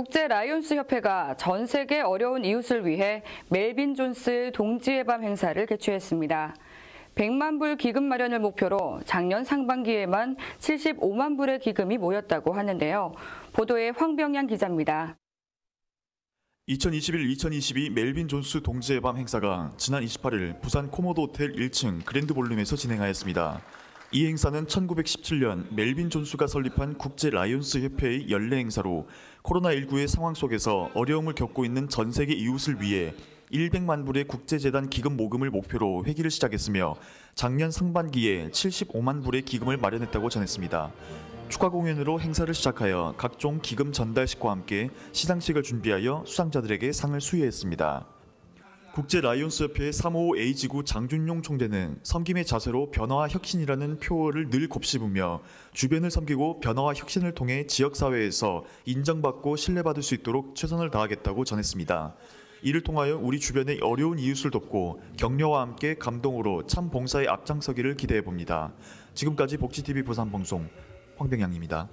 국제 라이온스 협회가 전 세계 어려운 이웃을 위해 멜빈 존스 동지의 밤 행사를 개최했습니다. 100만 불 기금 마련을 목표로 작년 상반기에만 75만 불의 기금이 모였다고 하는데요. 보도에 황병양 기자입니다. 2021-2022 멜빈 존스 동지의 밤 행사가 지난 28일 부산 코모도 호텔 1층 그랜드 볼룸에서 진행하였습니다. 이 행사는 1917년 멜빈 존수가 설립한 국제 라이온스 협회의 연례 행사로 코로나19의 상황 속에서 어려움을 겪고 있는 전 세계 이웃을 위해 100만 불의 국제재단 기금 모금을 목표로 회기를 시작했으며 작년 상반기에 75만 불의 기금을 마련했다고 전했습니다. 축하 공연으로 행사를 시작하여 각종 기금 전달식과 함께 시상식을 준비하여 수상자들에게 상을 수여했습니다. 국제 라이온스협회 3 5 A지구 장준용 총재는 섬김의 자세로 변화와 혁신이라는 표어를 늘 곱씹으며 주변을 섬기고 변화와 혁신을 통해 지역사회에서 인정받고 신뢰받을 수 있도록 최선을 다하겠다고 전했습니다. 이를 통하여 우리 주변의 어려운 이웃을 돕고 격려와 함께 감동으로 참 봉사의 앞장서기를 기대해 봅니다. 지금까지 복지TV 부산방송 황병양입니다.